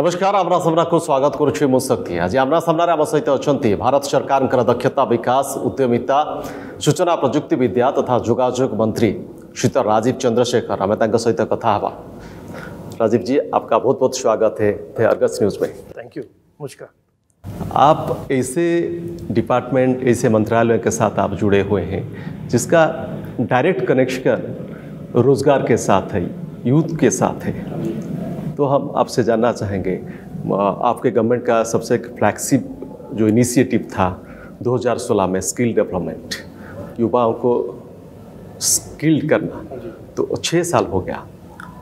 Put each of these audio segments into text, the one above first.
নমস্কার আমরা को स्वागत করছি आज শক্তি सामने आम सहित अच्छा भारत सरकार दक्षता विकास उद्यमिता सूचना प्रजुक्ति विद्या तथा तो जोजोग मंत्री श्रीत राजीव चंद्रशेखर आम सहित कथा हवा राजीव जी आपका बहुत बहुत स्वागत है अर्गस न्यूज़ में थैंक यू नमस्कार आप ऐसे डिपार्टमेंट ऐसे मंत्रालय के साथ आप जुड़े हुए हैं जिसका डायरेक्ट कनेक्शन रोजगार के साथ है यूथ के साथ है तो हम आपसे जानना चाहेंगे आपके गवर्नमेंट का सबसे फ्लैगशिप जो इनिशिएटिव था 2016 में स्किल डेवलपमेंट युवाओं को स्किल्ड करना तो छः साल हो गया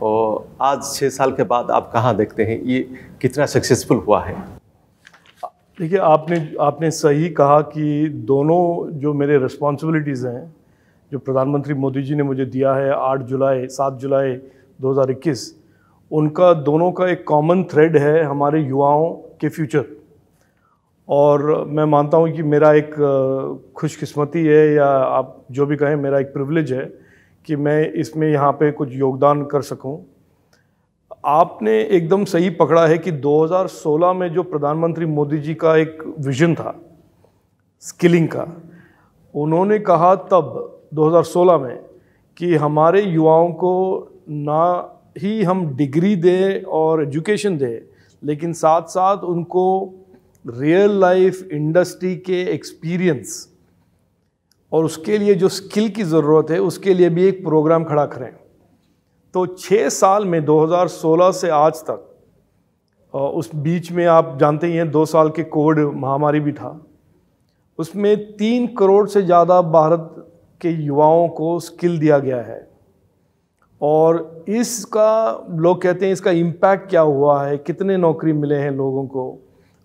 और आज छः साल के बाद आप कहाँ देखते हैं ये कितना सक्सेसफुल हुआ है देखिए आपने आपने सही कहा कि दोनों जो मेरे रिस्पॉन्सिबिलिटीज़ हैं जो प्रधानमंत्री मोदी जी ने मुझे दिया है 8 जुलाई 7 जुलाई 2021 उनका दोनों का एक कॉमन थ्रेड है हमारे युवाओं के फ्यूचर और मैं मानता हूँ कि मेरा एक खुशकिस्मती है या आप जो भी कहें मेरा एक प्रिविलेज है कि मैं इसमें यहाँ पे कुछ योगदान कर सकूँ आपने एकदम सही पकड़ा है कि 2016 में जो प्रधानमंत्री मोदी जी का एक विजन था स्किलिंग का उन्होंने कहा तब 2016 में कि हमारे युवाओं को ना ही हम डिग्री दें और एजुकेशन दें लेकिन साथ साथ उनको रियल लाइफ इंडस्ट्री के एक्सपीरियंस और उसके लिए जो स्किल की ज़रूरत है उसके लिए भी एक प्रोग्राम खड़ा करें तो छः साल में 2016 से आज तक उस बीच में आप जानते ही हैं दो साल के कोविड महामारी भी था उसमें तीन करोड़ से ज़्यादा भारत के युवाओं को स्किल दिया गया है और इसका लोग कहते हैं इसका इम्पैक्ट क्या हुआ है कितने नौकरी मिले हैं लोगों को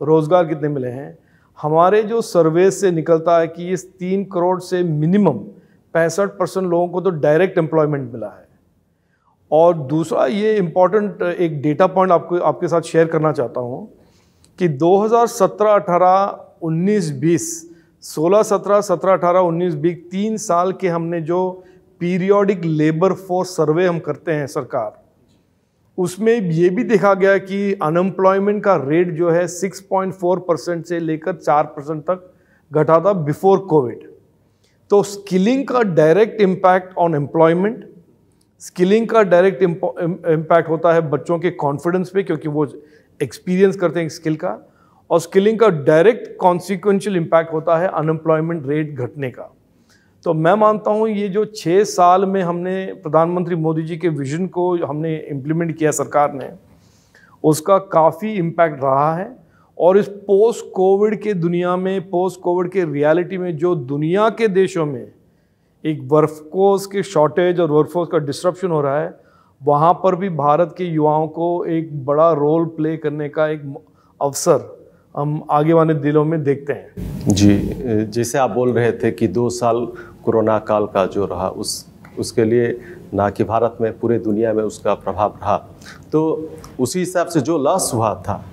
रोज़गार कितने मिले हैं हमारे जो सर्वे से निकलता है कि इस तीन करोड़ से मिनिमम पैंसठ परसेंट लोगों को तो डायरेक्ट एम्प्लॉयमेंट मिला है और दूसरा ये इम्पॉर्टेंट एक डेटा पॉइंट आपको आपके साथ शेयर करना चाहता हूँ कि 2017 18 19 20 16 17 17 18 19 20 तीन साल के हमने जो पीरियोडिक लेबर फोर्स सर्वे हम करते हैं सरकार उसमें ये भी देखा गया कि अनएम्प्लॉयमेंट का रेट जो है 6.4 परसेंट से लेकर 4 परसेंट तक घटा था बिफोर कोविड तो स्किलिंग का direct impact on employment skilling का डायरेक्ट इम्पैक्ट होता है बच्चों के कॉन्फिडेंस पे क्योंकि वो एक्सपीरियंस करते हैं स्किल का और स्किलिंग का डायरेक्ट कॉन्सिक्वेंशियल इम्पैक्ट होता है अनएम्प्लॉयमेंट रेट घटने का तो मैं मानता हूँ ये जो छः साल में हमने प्रधानमंत्री मोदी जी के विजन को हमने इम्प्लीमेंट किया सरकार ने उसका काफ़ी इम्पैक्ट रहा है और इस पोस्ट कोविड के दुनिया में पोस्ट कोविड के रियलिटी में जो दुनिया के देशों में एक वर्कफोर्स के शॉर्टेज और वर्कफोर्स का डिस्ट्रप्शन हो रहा है वहाँ पर भी भारत के युवाओं को एक बड़ा रोल प्ले करने का एक अवसर हम आगे वाले दिनों में देखते हैं जी जैसे आप बोल रहे थे कि दो साल कोरोना काल का जो रहा उस उसके लिए ना कि भारत में पूरे दुनिया में उसका प्रभाव रहा तो उसी हिसाब से जो लॉस हुआ था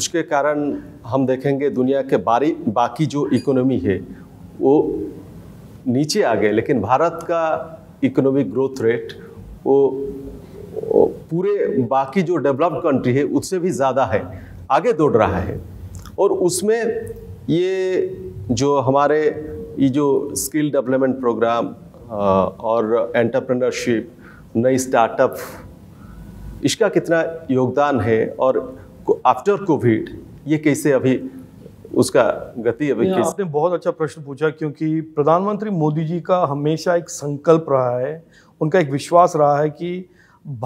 उसके कारण हम देखेंगे दुनिया के बारी बाकी जो इकोनॉमी है वो नीचे आ गए लेकिन भारत का इकोनॉमिक ग्रोथ रेट वो पूरे बाकी जो डेवलप्ड कंट्री है उससे भी ज़्यादा है आगे दौड़ रहा है और उसमें ये जो हमारे ये जो स्किल डेवलपमेंट प्रोग्राम और एंटरप्रेन्योरशिप नई स्टार्टअप इसका कितना योगदान है और आफ्टर कोविड ये कैसे अभी उसका गति अभी कैसे आपने बहुत अच्छा प्रश्न पूछा क्योंकि प्रधानमंत्री मोदी जी का हमेशा एक संकल्प रहा है उनका एक विश्वास रहा है कि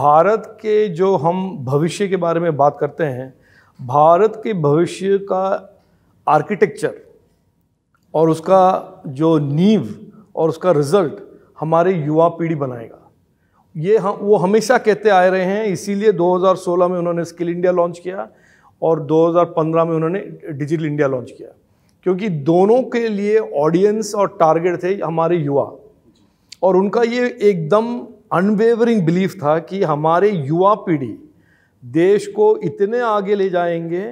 भारत के जो हम भविष्य के बारे में बात करते हैं भारत के भविष्य का आर्किटेक्चर और उसका जो नींव और उसका रिजल्ट हमारे युवा पीढ़ी बनाएगा ये हम वो हमेशा कहते आए रहे हैं इसीलिए 2016 में उन्होंने स्किल इंडिया लॉन्च किया और 2015 में उन्होंने डिजिटल इंडिया लॉन्च किया क्योंकि दोनों के लिए ऑडियंस और टारगेट थे हमारे युवा और उनका ये एकदम अनवेवरिंग बिलीफ था कि हमारे युवा पीढ़ी देश को इतने आगे ले जाएंगे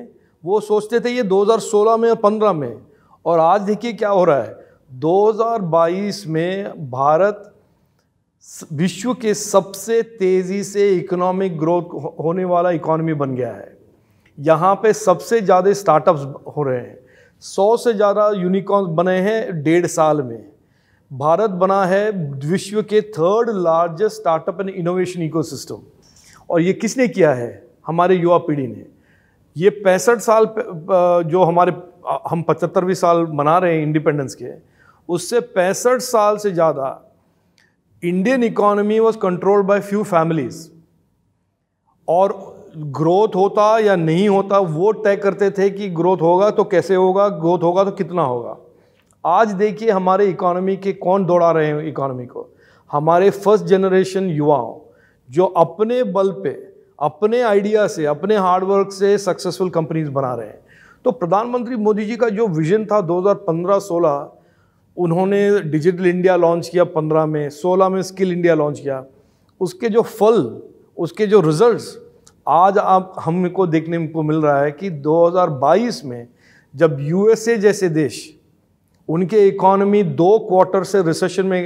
वो सोचते थे ये 2016 में और 15 में और आज देखिए क्या हो रहा है 2022 में भारत विश्व के सबसे तेज़ी से इकोनॉमिक ग्रोथ होने वाला इकोनॉमी बन गया है यहाँ पे सबसे ज़्यादा स्टार्टअप्स हो रहे हैं सौ से ज़्यादा यूनिकॉर्न बने हैं डेढ़ साल में भारत बना है विश्व के third largest startup and innovation ecosystem और ये किसने किया है हमारे युवा पीढ़ी ने ये पैंसठ साल जो हमारे हम पचहत्तरवीं साल मना रहे हैं इंडिपेंडेंस के उससे पैंसठ साल से ज़्यादा Indian economy was controlled by few families और ग्रोथ होता या नहीं होता वो तय करते थे कि ग्रोथ होगा तो कैसे होगा ग्रोथ होगा तो कितना होगा आज देखिए हमारे इकोनॉमी के कौन दौड़ा रहे हैं इकोनॉमी को हमारे फर्स्ट जनरेशन युवाओं जो अपने बल पे अपने आइडिया से अपने हार्डवर्क से सक्सेसफुल कंपनीज बना रहे हैं तो प्रधानमंत्री मोदी जी का जो विजन था 2015-16 उन्होंने डिजिटल इंडिया लॉन्च किया 15 में 16 में स्किल इंडिया लॉन्च किया उसके जो फल उसके जो रिजल्ट्स आज आप हमको देखने को मिल रहा है कि 2022 में जब यूएसए जैसे देश उनके इकोनॉमी दो क्वार्टर से रिसेशन में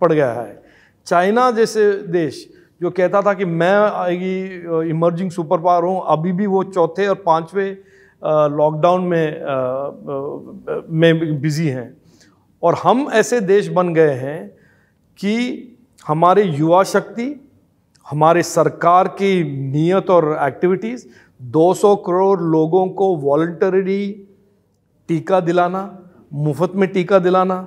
पड़ गया है चाइना जैसे देश जो कहता था कि मैं आएगी इमर्जिंग सुपर पावर हूँ अभी भी वो चौथे और पाँचवें लॉकडाउन में आ, में बिज़ी हैं और हम ऐसे देश बन गए हैं कि हमारे युवा शक्ति हमारे सरकार की नीयत और एक्टिविटीज़ 200 करोड़ लोगों को वॉल्टरली टीका दिलाना मुफ्त में टीका दिलाना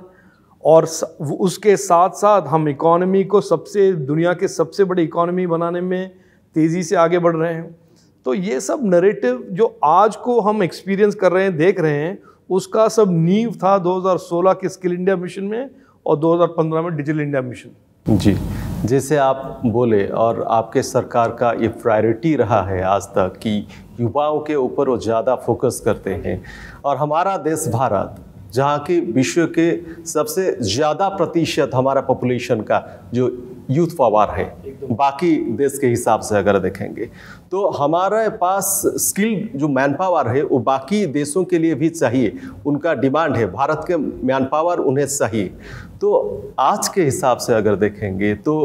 और उसके साथ साथ हम इकोनॉमी को सबसे दुनिया के सबसे बड़े इकोनॉमी बनाने में तेज़ी से आगे बढ़ रहे हैं तो ये सब नरेटिव जो आज को हम एक्सपीरियंस कर रहे हैं देख रहे हैं उसका सब नींव था 2016 के स्किल इंडिया मिशन में और 2015 में डिजिटल इंडिया मिशन जी जैसे आप बोले और आपके सरकार का ये प्रायोरिटी रहा है आज तक कि युवाओं के ऊपर वो ज़्यादा फोकस करते हैं और हमारा देश भारत जहाँ की विश्व के सबसे ज़्यादा प्रतिशत हमारा पॉपुलेशन का जो यूथ पावर है बाकी देश के हिसाब से अगर देखेंगे तो हमारे पास स्किल जो मैन पावर है वो बाकी देशों के लिए भी चाहिए उनका डिमांड है भारत के मैन पावर उन्हें चाहिए तो आज के हिसाब से अगर देखेंगे तो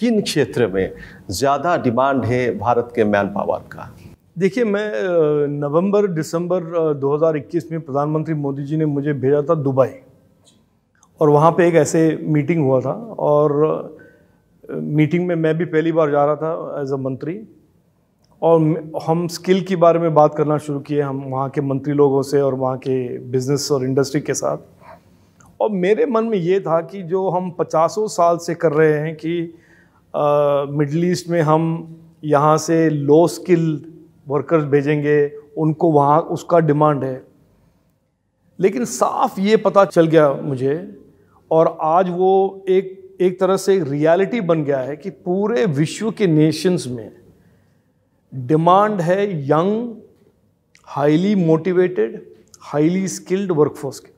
किन क्षेत्र में ज़्यादा डिमांड है भारत के मैन पावर का देखिए मैं नवंबर दिसंबर 2021 में प्रधानमंत्री मोदी जी ने मुझे भेजा था दुबई और वहाँ पे एक ऐसे मीटिंग हुआ था और मीटिंग में मैं भी पहली बार जा रहा था एज अ मंत्री और हम स्किल के बारे में बात करना शुरू किए हम वहाँ के मंत्री लोगों से और वहाँ के बिजनेस और इंडस्ट्री के साथ और मेरे मन में ये था कि जो हम पचासों साल से कर रहे हैं कि मिडल ईस्ट में हम यहाँ से लो स्किल वर्कर्स भेजेंगे उनको वहाँ उसका डिमांड है लेकिन साफ ये पता चल गया मुझे और आज वो एक एक तरह से एक रियलिटी बन गया है कि पूरे विश्व के नेशंस में डिमांड है young highly motivated highly skilled workforce के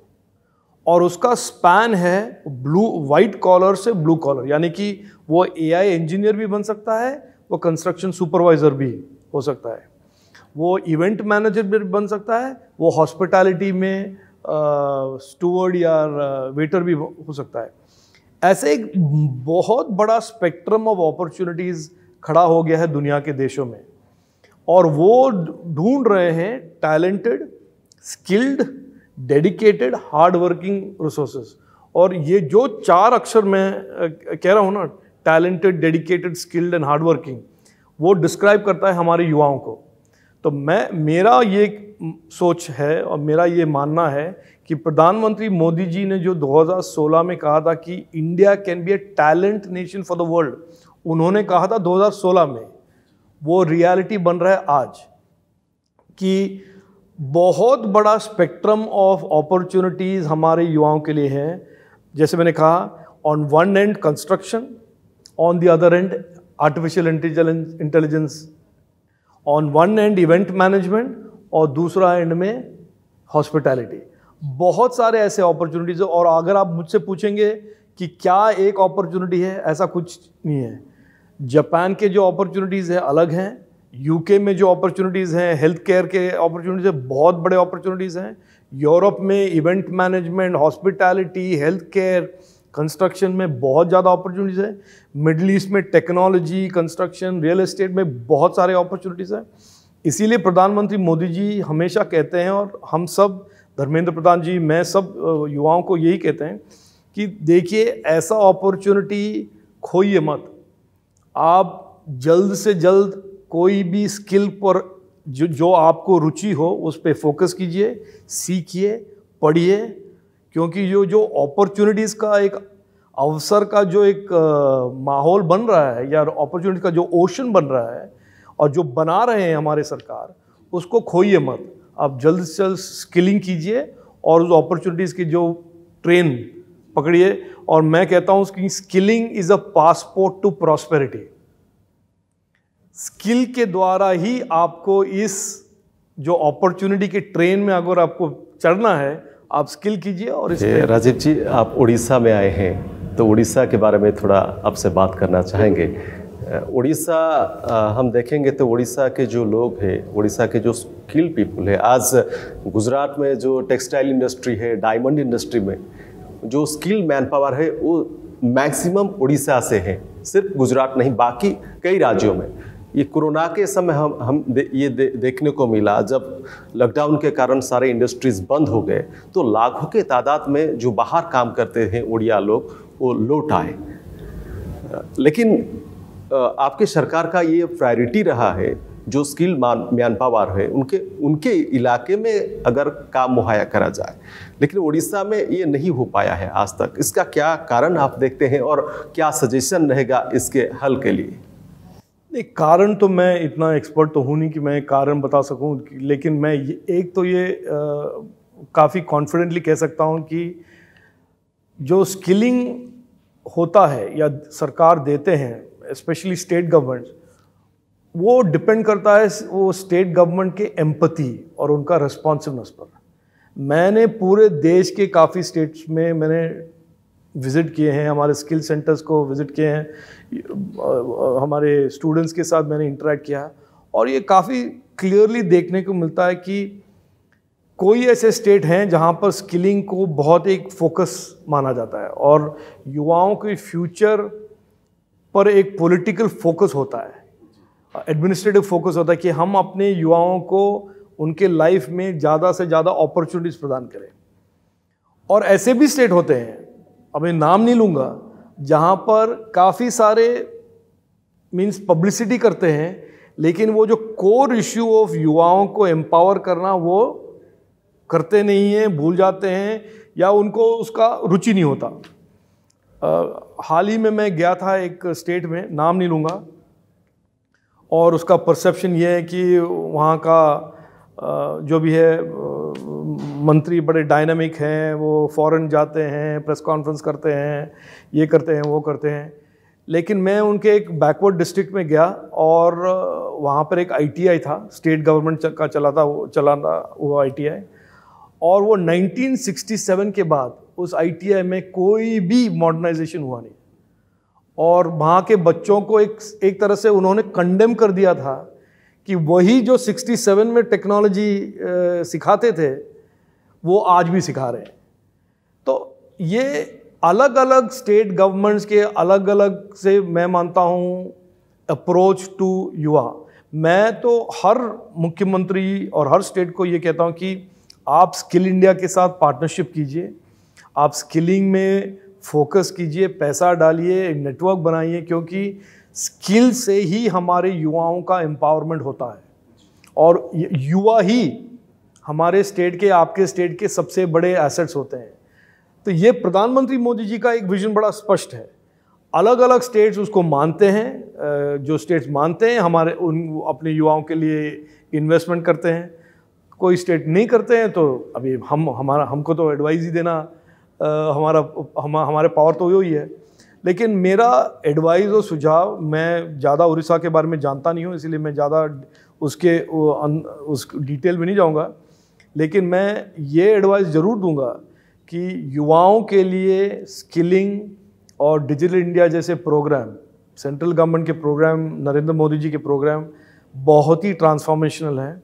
और उसका स्पैन है ब्लू वाइट कॉलर से ब्लू कॉलर यानी कि वो एआई इंजीनियर भी बन सकता है वो कंस्ट्रक्शन सुपरवाइज़र भी हो सकता है वो इवेंट मैनेजर भी बन सकता है वो हॉस्पिटैलिटी में स्टूअर्ड या वेटर भी हो सकता है ऐसे एक बहुत बड़ा स्पेक्ट्रम ऑफ अपॉर्चुनिटीज़ खड़ा हो गया है दुनिया के देशों में और वो ढूंढ रहे हैं talented skilled dedicated hard working resources और ये जो चार अक्षर मैं कह रहा हूँ ना talented dedicated skilled and hard working वो डिस्क्राइब करता है हमारे युवाओं को तो मैं मेरा ये सोच है और मेरा ये मानना है कि प्रधानमंत्री मोदी जी ने जो 2016 में कहा था कि India can be a talent nation for the world उन्होंने कहा था 2016 में वो रियलिटी बन रहा है आज कि बहुत बड़ा स्पेक्ट्रम ऑफ अपॉर्चुनिटीज़ हमारे युवाओं के लिए हैं जैसे मैंने कहा on one end construction on the other end artificial intelligence on one end event management और दूसरा एंड में हॉस्पिटैलिटी बहुत सारे ऐसे अपॉर्चुनिटीज और अगर आप मुझसे पूछेंगे कि क्या एक अपॉर्चुनिटी है ऐसा कुछ नहीं है जापान के जो अपॉर्चुनिटीज़ है अलग हैं यूके में जो अपॉर्चुनिटीज़ हैं हेल्थ केयर के अपॉर्चुनिटीज़ है बहुत बड़े अपॉर्चुनिटीज़ हैं यूरोप में event management hospitality health care construction में बहुत ज़्यादा अपॉर्चुनिटीज़ है मिडल ईस्ट में टेक्नोलॉजी कंस्ट्रक्शन रियल एस्टेट में बहुत सारे अपॉर्चुनिटीज़ हैं इसीलिए प्रधानमंत्री मोदी जी हमेशा कहते हैं और हम सब धर्मेंद्र प्रधान जी मैं सब युवाओं को यही कहते हैं कि देखिए ऐसा अपॉर्चुनिटी खोइए मत आप जल्द से जल्द कोई भी स्किल पर जो जो आपको रुचि हो उस पर फोकस कीजिए सीखिए पढ़िए क्योंकि जो जो अपॉर्चुनिटीज़ का एक अवसर का जो एक माहौल बन रहा है या अपॉर्चुनिटी का जो ओशन बन रहा है और जो बना रहे हैं हमारे सरकार उसको खोइए मत आप जल्द से जल्द स्किलिंग कीजिए और उस अपॉर्चुनिटीज़ की जो ट्रेन पकड़िए और मैं कहता हूँ उसकी skilling is a passport to prosperity skill के द्वारा ही आपको इस जो अपॉर्चुनिटी के ट्रेन में अगर आपको चढ़ना है आप स्किल कीजिए और इस राजीव जी आप उड़ीसा में आए हैं तो उड़ीसा के बारे में थोड़ा आपसे बात करना चाहेंगे उड़ीसा हम देखेंगे तो उड़ीसा के जो लोग हैं उड़ीसा के जो स्किल पीपल है आज गुजरात में जो टेक्सटाइल इंडस्ट्री है डायमंड इंडस्ट्री में जो स्किल मैन पावर है वो मैक्सिमम उड़ीसा से है सिर्फ गुजरात नहीं बाकी कई राज्यों में ये कोरोना के समय हम हम दे, ये दे, देखने को मिला जब लॉकडाउन के कारण सारे इंडस्ट्रीज बंद हो गए तो लाखों के तादाद में जो बाहर काम करते हैं उड़िया लोग वो लौट आए लेकिन आपके सरकार का ये प्रायोरिटी रहा है जो स्किल म्यान पावर है उनके उनके इलाके में अगर काम मुहैया करा जाए लेकिन उड़ीसा में ये नहीं हो पाया है आज तक इसका क्या कारण आप देखते हैं और क्या सजेशन रहेगा इसके हल के लिए नहीं कारण तो मैं इतना एक्सपर्ट तो हूँ नहीं कि मैं कारण बता सकूँ लेकिन मैं ये, एक तो ये काफ़ी कॉन्फिडेंटली कह सकता हूँ कि जो स्किलिंग होता है या सरकार देते हैं स्पेशली स्टेट गवर्नमेंट वो डिपेंड करता है वो स्टेट गवर्नमेंट के एम्पति और उनका रिस्पॉन्सिवनेस पर मैंने पूरे देश के काफ़ी स्टेट्स में मैंने विज़िट किए हैं हमारे स्किल सेंटर्स को विज़िट किए हैं हमारे स्टूडेंट्स के साथ मैंने इंटरेक्ट किया और ये काफ़ी क्लियरली देखने को मिलता है कि कोई ऐसे स्टेट हैं जहाँ पर स्किलिंग को बहुत एक फोकस माना जाता है और युवाओं के फ्यूचर पर एक पॉलिटिकल फोकस होता है एडमिनिस्ट्रेटिव फोकस होता है कि हम अपने युवाओं को उनके लाइफ में ज़्यादा से ज़्यादा अपॉर्चुनिटीज़ प्रदान करें और ऐसे भी स्टेट होते हैं अब मैं नाम नहीं लूँगा जहाँ पर काफ़ी सारे मीन्स पब्लिसिटी करते हैं लेकिन वो जो कोर इश्यू ऑफ युवाओं को एम्पावर करना वो करते नहीं हैं भूल जाते हैं या उनको उसका रुचि नहीं होता हाल ही में मैं गया था एक स्टेट में नाम नहीं लूँगा और उसका परसेप्शन ये है कि वहाँ का जो भी है मंत्री बड़े डायनामिक हैं वो फॉरेन जाते हैं प्रेस कॉन्फ्रेंस करते हैं ये करते हैं वो करते हैं लेकिन मैं उनके एक बैकवर्ड डिस्ट्रिक्ट में गया और वहाँ पर एक आईटीआई था स्टेट गवर्नमेंट का चलाता चलाना वो आईटीआई और वो 1967 के बाद उस आईटीआई में कोई भी मॉडर्नाइजेशन हुआ नहीं और वहाँ के बच्चों को एक एक तरह से उन्होंने कंडेम कर दिया था कि वही जो 67 में टेक्नोलॉजी सिखाते थे वो आज भी सिखा रहे हैं तो ये अलग अलग स्टेट गवर्नमेंट्स के अलग अलग से मैं मानता हूँ अप्रोच टू युवा मैं तो हर मुख्यमंत्री और हर स्टेट को ये कहता हूँ कि आप स्किल इंडिया के साथ पार्टनरशिप कीजिए आप स्किलिंग में फोकस कीजिए पैसा डालिए एक नेटवर्क बनाइए क्योंकि स्किल से ही हमारे युवाओं का एम्पावरमेंट होता है और युवा ही हमारे स्टेट के आपके स्टेट के सबसे बड़े एसेट्स होते हैं तो ये प्रधानमंत्री मोदी जी का एक विजन बड़ा स्पष्ट है अलग अलग स्टेट्स उसको मानते हैं जो स्टेट्स मानते हैं हमारे उन अपने युवाओं के लिए इन्वेस्टमेंट करते हैं कोई स्टेट नहीं करते हैं तो अभी हम हमारा हमको तो एडवाइज़ ही देना हमारा हम, हमारे पावर तो यही है लेकिन मेरा एडवाइज़ और सुझाव मैं ज़्यादा उड़ीसा के बारे में जानता नहीं हूँ इसलिए मैं ज़्यादा उसके उस डिटेल में नहीं जाऊँगा लेकिन मैं ये एडवाइस ज़रूर दूँगा कि युवाओं के लिए स्किलिंग और डिजिटल इंडिया जैसे प्रोग्राम सेंट्रल गवर्नमेंट के प्रोग्राम नरेंद्र मोदी जी के प्रोग्राम बहुत ही ट्रांसफॉर्मेशनल हैं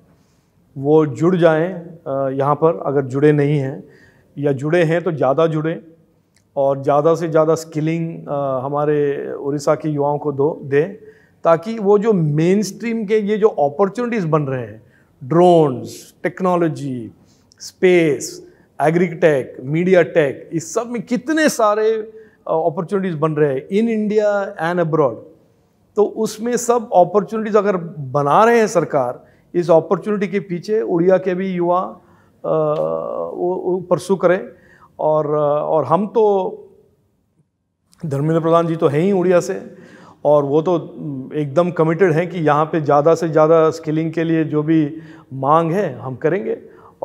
वो जुड़ जाएं यहाँ पर अगर जुड़े नहीं हैं या जुड़े हैं तो ज़्यादा जुड़ें और ज़्यादा से ज़्यादा स्किलिंग हमारे उड़ीसा के युवाओं को दो दें ताकि वो जो मेन स्ट्रीम के ये जो अपॉर्चुनिटीज़ बन रहे हैं drones technology space agritech media tech इस सब में कितने सारे अपॉर्चुनिटीज़ बन रहे हैं इन इंडिया एंड अब्रॉड तो उसमें सब अपॉर्चुनिटीज़ अगर बना रहे हैं सरकार इस अपॉर्चुनिटी के पीछे उड़िया के भी युवा परसू करें और और हम तो धर्मेंद्र प्रधान जी तो हैं ही उड़िया से और वो तो एकदम कमिटेड हैं कि यहाँ पे ज़्यादा से ज़्यादा स्किलिंग के लिए जो भी मांग है हम करेंगे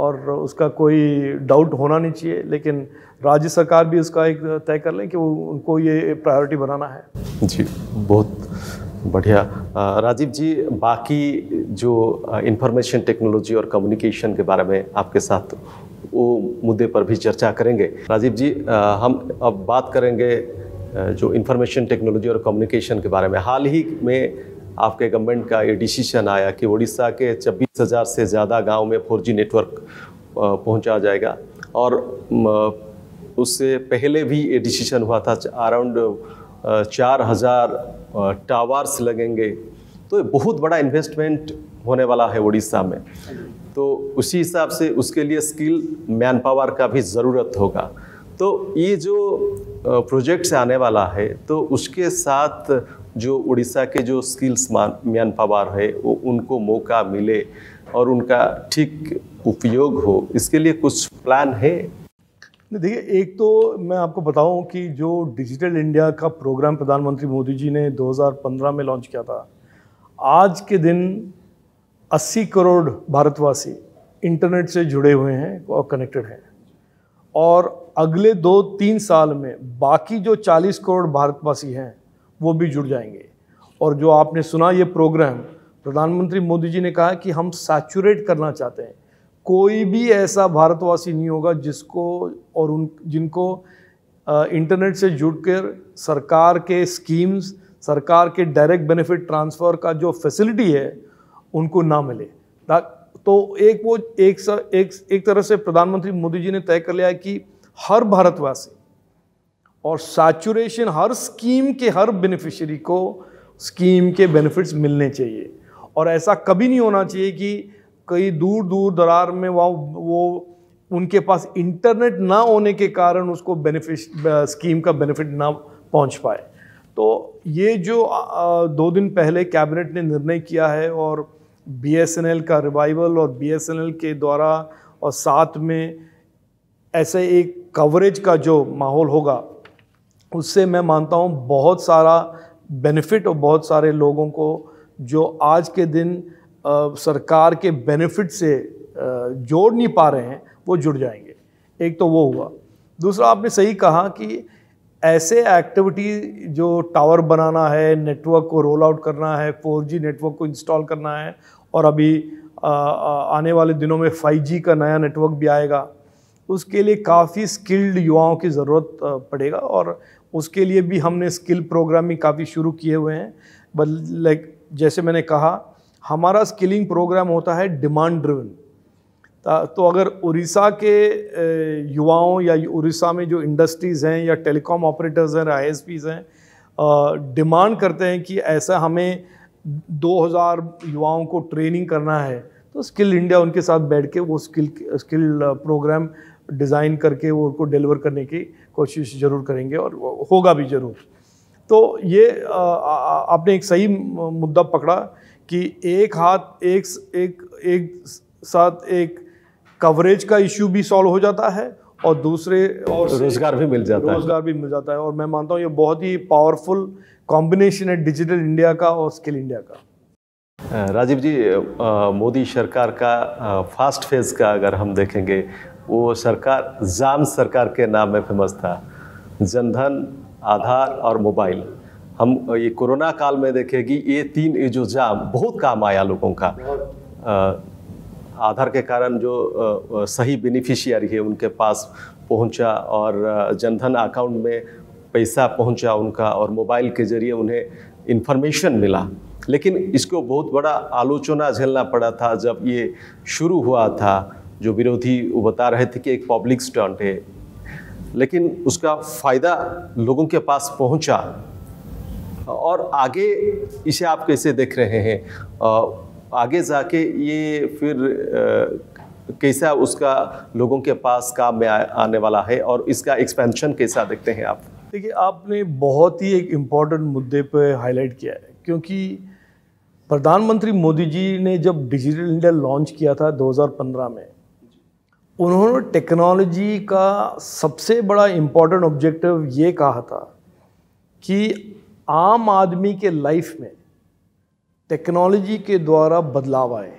और उसका कोई डाउट होना नहीं चाहिए लेकिन राज्य सरकार भी उसका एक तय कर लें कि वो उनको ये प्रायोरिटी बनाना है जी बहुत बढ़िया राजीव जी बाकी जो इंफॉर्मेशन टेक्नोलॉजी और कम्युनिकेशन के बारे में आपके साथ वो मुद्दे पर भी चर्चा करेंगे राजीव जी हम अब बात करेंगे जो इंफॉर्मेशन टेक्नोलॉजी और कम्युनिकेशन के बारे में हाल ही में आपके गवर्नमेंट का ये डिसीजन आया कि उड़ीसा के छब्बीस हज़ार से ज़्यादा गांव में 4G नेटवर्क पहुंचा जाएगा और उससे पहले भी ये डिसीजन हुआ था अराउंड चार हज़ार टावर्स लगेंगे तो ये बहुत बड़ा इन्वेस्टमेंट होने वाला है उड़ीसा में तो उसी हिसाब से उसके लिए स्किल मैन पावर का भी ज़रूरत होगा तो ये जो प्रोजेक्ट से आने वाला है तो उसके साथ जो उड़ीसा के जो स्किल्स मैन पावर है वो उनको मौका मिले और उनका ठीक उपयोग हो इसके लिए कुछ प्लान है देखिए एक तो मैं आपको बताऊं कि जो डिजिटल इंडिया का प्रोग्राम प्रधानमंत्री मोदी जी ने 2015 में लॉन्च किया था आज के दिन 80 करोड़ भारतवासी इंटरनेट से जुड़े हुए हैं और कनेक्टेड हैं और अगले दो तीन साल में बाकी जो 40 करोड़ भारतवासी हैं वो भी जुड़ जाएंगे और जो आपने सुना ये प्रोग्राम प्रधानमंत्री मोदी जी ने कहा कि हम सैचुरेट करना चाहते हैं कोई भी ऐसा भारतवासी नहीं होगा जिसको और उन जिनको इंटरनेट से जुड़कर सरकार के स्कीम्स सरकार के डायरेक्ट बेनिफिट ट्रांसफ़र का जो फैसिलिटी है उनको ना मिले तो एक वो एक सा, एक एक तरह से प्रधानमंत्री मोदी जी ने तय कर लिया है कि हर भारतवासी और सैचुरेशन हर स्कीम के हर बेनिफिशियरी को स्कीम के बेनिफिट्स मिलने चाहिए और ऐसा कभी नहीं होना चाहिए कि कई दूर दूर दरार में वह वो उनके पास इंटरनेट ना होने के कारण उसको बेनिफिश स्कीम का बेनिफिट ना पहुंच पाए तो ये जो दो दिन पहले कैबिनेट ने निर्णय किया है और बीएसएनएल का रिवाइवल और बीएसएनएल के द्वारा और साथ में ऐसे एक कवरेज का जो माहौल होगा उससे मैं मानता हूँ बहुत सारा बेनिफिट और बहुत सारे लोगों को जो आज के दिन आ, सरकार के बेनिफिट से आ, जोड़ नहीं पा रहे हैं वो जुड़ जाएंगे एक तो वो हुआ दूसरा आपने सही कहा कि ऐसे एक्टिविटी जो टावर बनाना है नेटवर्क को रोल आउट करना है 4G नेटवर्क को इंस्टॉल करना है और अभी आ, आ, आने वाले दिनों में 5G का नया नेटवर्क भी आएगा उसके लिए काफ़ी स्किल्ड युवाओं की ज़रूरत पड़ेगा और उसके लिए भी हमने स्किल प्रोग्रामिंग काफ़ी शुरू किए हुए हैं बट लाइक जैसे मैंने कहा हमारा स्किलिंग प्रोग्राम होता है डिमांड ड्रिवन तो अगर उड़ीसा के युवाओं या उड़ीसा में जो इंडस्ट्रीज़ हैं या टेलीकॉम ऑपरेटर्स हैं आई हैं डिमांड करते हैं कि ऐसा हमें 2000 युवाओं को ट्रेनिंग करना है तो स्किल इंडिया उनके साथ बैठ के वो स्किल स्किल प्रोग्राम डिज़ाइन करके वो उनको डिलीवर करने की कोशिश ज़रूर करेंगे और होगा भी ज़रूर तो ये आपने एक सही मुद्दा पकड़ा कि एक हाथ एक एक एक साथ एक कवरेज का इश्यू भी सॉल्व हो जाता है और दूसरे और रोजगार भी मिल जाता है रोजगार भी मिल जाता है और मैं मानता हूँ ये बहुत ही पावरफुल कॉम्बिनेशन है डिजिटल इंडिया का और स्किल इंडिया का राजीव जी मोदी सरकार का फास्ट फेज का अगर हम देखेंगे वो सरकार जाम सरकार के नाम में फेमस था जनधन आधार और मोबाइल हम ये कोरोना काल में देखेगी ये तीन ये जो जाम बहुत काम आया लोगों का आधार के कारण जो सही बेनिफिशियरी है उनके पास पहुंचा और जनधन अकाउंट में पैसा पहुंचा उनका और मोबाइल के जरिए उन्हें इन्फॉर्मेशन मिला लेकिन इसको बहुत बड़ा आलोचना झेलना पड़ा था जब ये शुरू हुआ था जो विरोधी वो बता रहे थे कि एक पब्लिक स्टंट है लेकिन उसका फ़ायदा लोगों के पास पहुंचा और आगे इसे आप कैसे देख रहे हैं आगे जाके ये फिर कैसा उसका लोगों के पास काम में आने वाला है और इसका एक्सपेंशन कैसा देखते हैं आप देखिए आपने बहुत ही एक इम्पॉर्टेंट मुद्दे पर हाईलाइट किया है क्योंकि प्रधानमंत्री मोदी जी ने जब डिजिटल इंडिया लॉन्च किया था 2015 में उन्होंने टेक्नोलॉजी का सबसे बड़ा इम्पॉर्टेंट ऑब्जेक्टिव ये कहा था कि आम आदमी के लाइफ में टेक्नोलॉजी के द्वारा बदलाव आए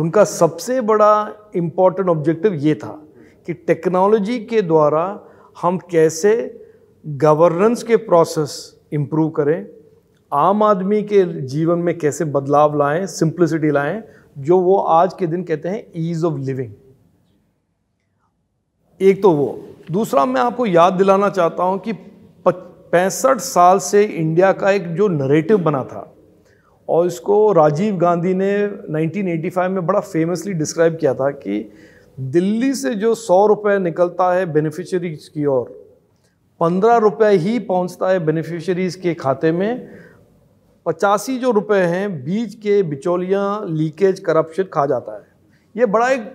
उनका सबसे बड़ा इम्पॉर्टेंट ऑब्जेक्टिव ये था कि टेक्नोलॉजी के द्वारा हम कैसे गवर्नेंस के प्रोसेस इम्प्रूव करें आम आदमी के जीवन में कैसे बदलाव लाएं सिंप्लिसिटी लाएं जो वो आज के दिन कहते हैं ईज़ ऑफ लिविंग एक तो वो दूसरा मैं आपको याद दिलाना चाहता हूँ कि पैंसठ साल से इंडिया का एक जो नरेटिव बना था और इसको राजीव गांधी ने 1985 में बड़ा फेमसली डिस्क्राइब किया था कि दिल्ली से जो सौ रुपये निकलता है बेनिफिशरीज की ओर पंद्रह रुपये ही पहुंचता है बेनिफिशरीज के खाते में पचासी जो रुपए हैं बीज के बिचौलियाँ लीकेज करप्शन खा जाता है ये बड़ा एक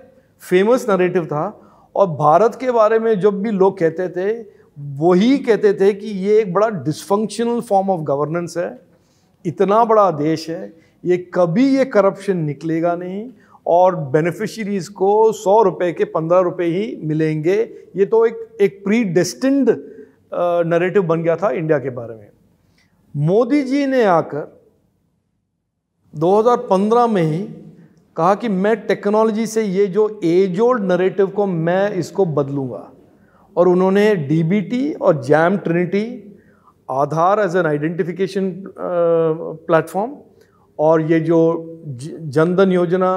फेमस नरेटिव था और भारत के बारे में जब भी लोग कहते थे वही कहते थे कि ये एक बड़ा डिसफंक्शनल फॉर्म ऑफ गवर्नेंस है इतना बड़ा देश है ये कभी ये करप्शन निकलेगा नहीं और बेनिफिशरीज को सौ रुपये के पंद्रह रुपये ही मिलेंगे ये तो एक एक प्री डेस्टिंड नरेटिव बन गया था इंडिया के बारे में मोदी जी ने आकर 2015 में ही कहा कि मैं टेक्नोलॉजी से ये जो एज ओल्ड नरेटिव को मैं इसको बदलूँगा और उन्होंने डीबीटी और JAM trinity Aadhaar as an identification platform और ये जो जनधन योजना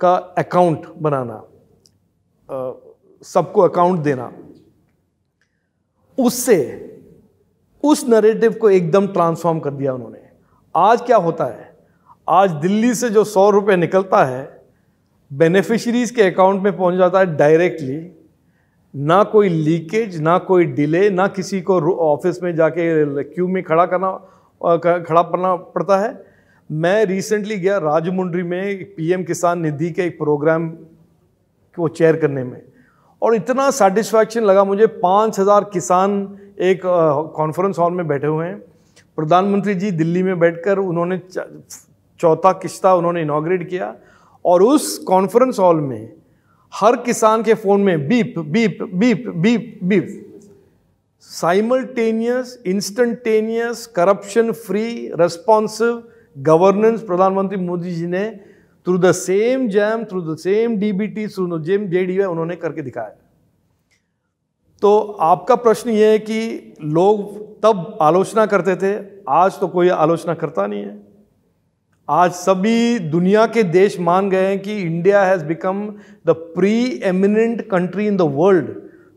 का अकाउंट बनाना uh, सबको अकाउंट देना उससे उस नरेटिव को एकदम ट्रांसफॉर्म कर दिया उन्होंने आज क्या होता है आज दिल्ली से जो सौ रुपये निकलता है बेनिफिशरीज के अकाउंट में पहुंच जाता है डायरेक्टली ना कोई लीकेज ना कोई डिले ना किसी को ऑफिस में जाके क्यू में खड़ा करना खड़ा करना पड़ता है मैं रिसेंटली गया राजमुंड्री में पीएम किसान निधि के एक प्रोग्राम को चेयर करने में और इतना सेटिस्फैक्शन लगा मुझे पाँच हज़ार किसान एक कॉन्फ्रेंस हॉल में बैठे हुए हैं प्रधानमंत्री जी दिल्ली में बैठकर उन्होंने चौथा किश्ता उन्होंने इनाग्रेट किया और उस कॉन्फ्रेंस हॉल में हर किसान के फ़ोन में beep beep beep beep beep simultaneous instantaneous corruption free responsive governance प्रधानमंत्री मोदी जी ने through the same JAM through the same DBT through the JAM J D उन्होंने करके दिखाया तो आपका प्रश्न यह है कि लोग तब आलोचना करते थे आज तो कोई आलोचना करता नहीं है आज सभी दुनिया के देश मान गए हैं कि India has become the preeminent country in the world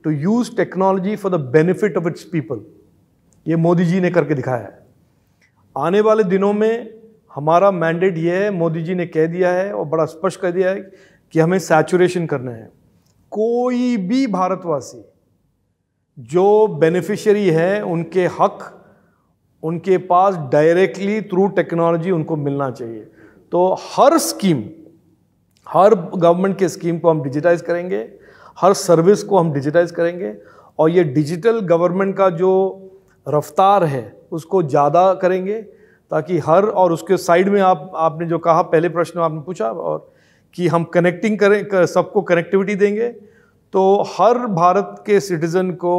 to use technology for the benefit of its people ये मोदी जी ने करके दिखाया है आने वाले दिनों में हमारा मैंडेट ये है मोदी जी ने कह दिया है और बड़ा स्पष्ट कह दिया है कि हमें सैचुरेशन करना है कोई भी भारतवासी जो बेनिफिशरी है उनके हक़ उनके पास डायरेक्टली थ्रू टेक्नोलॉजी उनको मिलना चाहिए तो हर स्कीम हर गवर्नमेंट के स्कीम को हम डिजिटाइज करेंगे हर सर्विस को हम डिजिटाइज करेंगे और ये डिजिटल गवर्नमेंट का जो रफ्तार है उसको ज़्यादा करेंगे ताकि हर और उसके साइड में आप आपने जो कहा पहले प्रश्न आपने पूछा और कि हम कनेक्टिंग करें कर, सबको कनेक्टिविटी देंगे तो हर भारत के सिटीज़न को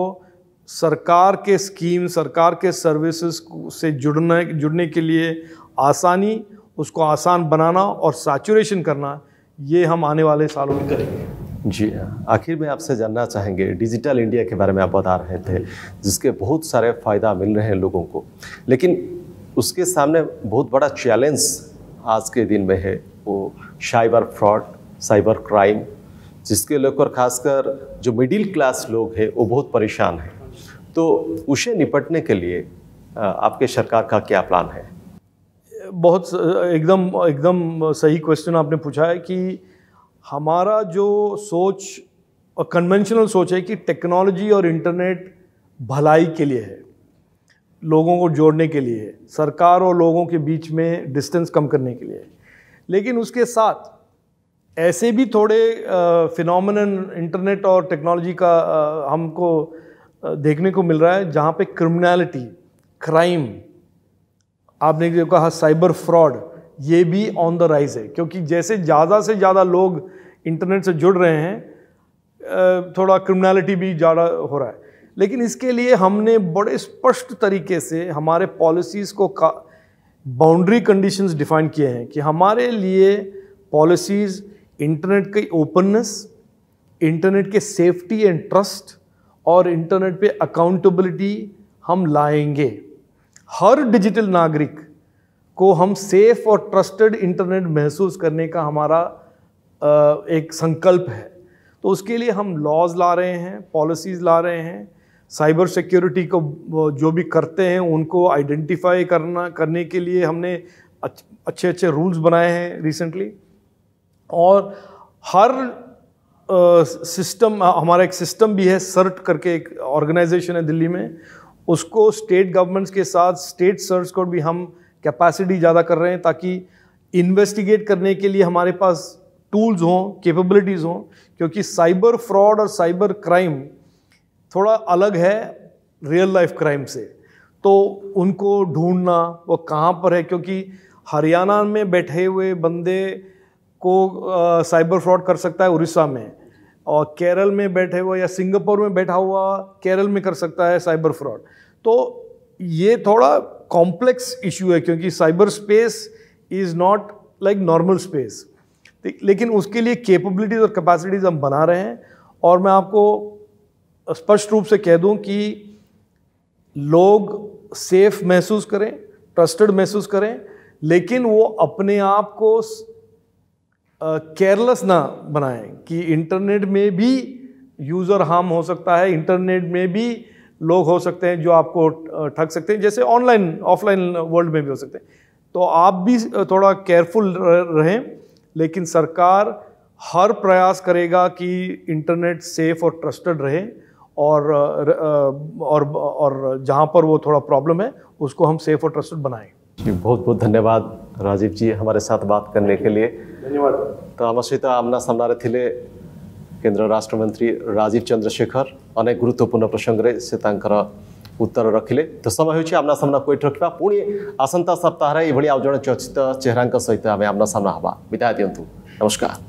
सरकार के स्कीम सरकार के सर्विसेज से जुड़ने जुड़ने के लिए आसानी उसको आसान बनाना और सैचुरेशन करना ये हम आने वाले सालों में करेंगे जी आखिर में आपसे जानना चाहेंगे डिजिटल इंडिया के बारे में आप बता रहे थे जिसके बहुत सारे फ़ायदा मिल रहे हैं लोगों को लेकिन उसके सामने बहुत बड़ा चैलेंज आज के दिन में है वो साइबर फ्रॉड साइबर क्राइम जिसके लेकर खासकर जो मिडिल क्लास लोग हैं वो बहुत परेशान हैं तो उसे निपटने के लिए आपके सरकार का क्या प्लान है बहुत एकदम एकदम सही क्वेश्चन आपने पूछा है कि हमारा जो सोच कन्वेंशनल सोच है कि टेक्नोलॉजी और इंटरनेट भलाई के लिए है लोगों को जोड़ने के लिए सरकार और लोगों के बीच में डिस्टेंस कम करने के लिए लेकिन उसके साथ ऐसे भी थोड़े फिनोमिनन इंटरनेट और टेक्नोलॉजी का आ, हमको देखने को मिल रहा है जहाँ पे क्रिमिनलिटी क्राइम आपने जो कहा साइबर फ्रॉड ये भी ऑन द राइज है क्योंकि जैसे ज़्यादा से ज़्यादा लोग इंटरनेट से जुड़ रहे हैं थोड़ा क्रिमिनलिटी भी ज़्यादा हो रहा है लेकिन इसके लिए हमने बड़े स्पष्ट तरीके से हमारे पॉलिसीज़ को का बाउंड्री कंडीशंस डिफाइन किए हैं कि हमारे लिए पॉलिसीज़ इंटरनेट की ओपननेस इंटरनेट के सेफ्टी एंड ट्रस्ट और इंटरनेट पे अकाउंटेबिलिटी हम लाएंगे हर डिजिटल नागरिक को हम सेफ और ट्रस्टेड इंटरनेट महसूस करने का हमारा एक संकल्प है तो उसके लिए हम लॉज ला रहे हैं पॉलिसीज़ ला रहे हैं साइबर सिक्योरिटी को जो भी करते हैं उनको आइडेंटिफाई करना करने के लिए हमने अच्छे अच्छे रूल्स बनाए हैं रिसेंटली और हर सिस्टम हमारा एक सिस्टम भी है सर्ट करके एक ऑर्गेनाइजेशन है दिल्ली में उसको स्टेट गवर्नमेंट्स के साथ स्टेट सर्च को भी हम कैपेसिटी ज़्यादा कर रहे हैं ताकि इन्वेस्टिगेट करने के लिए हमारे पास टूल्स हों कैपेबिलिटीज़ हों क्योंकि साइबर फ्रॉड और साइबर क्राइम थोड़ा अलग है रियल लाइफ क्राइम से तो उनको ढूंढना वो कहाँ पर है क्योंकि हरियाणा में बैठे हुए बंदे को आ, साइबर फ्रॉड कर सकता है उड़ीसा में और केरल में बैठे हुए या सिंगापुर में बैठा हुआ केरल में कर सकता है साइबर फ्रॉड तो ये थोड़ा कॉम्प्लेक्स इशू है क्योंकि cyberspace is not like normal space लेकिन उसके लिए कैपेबिलिटीज़ और कैपेसिटीज़ हम बना रहे हैं और मैं आपको स्पष्ट रूप से कह दूं कि लोग सेफ महसूस करें ट्रस्टेड महसूस करें लेकिन वो अपने आप को केयरलेस ना बनाएं कि इंटरनेट में भी यूज़र हार्म हो सकता है इंटरनेट में भी लोग हो सकते हैं जो आपको ठग सकते हैं जैसे ऑनलाइन ऑफलाइन वर्ल्ड में भी हो सकते हैं तो आप भी थोड़ा केयरफुल रहें लेकिन सरकार हर प्रयास करेगा कि इंटरनेट सेफ और ट्रस्टेड रहे और और और जहाँ पर वो थोड़ा प्रॉब्लम है उसको हम सेफ और ट्रस्टेड बनाएं बहुत बहुत धन्यवाद राजीव जी हमारे साथ बात करने के लिए धन्यवाद তো আমরা সামনে থিলে কেন্দ্র রাষ্ট্রমন্ত্রী রাজীব চন্দ্রশেখর অনেক গুরুত্বপূর্ণ প্রসঙ্গে সে তাঁর উত্তর রাখলে তো সময় হচ্ছে আপনার সামনা কোইট রাখবা পুঁ আসন্তা সপ্তাহে এইভাবে আউ জন চর্চিত চেহারা সহ আমি আপনার সামনা হবা বিদায় দিও নমস্কার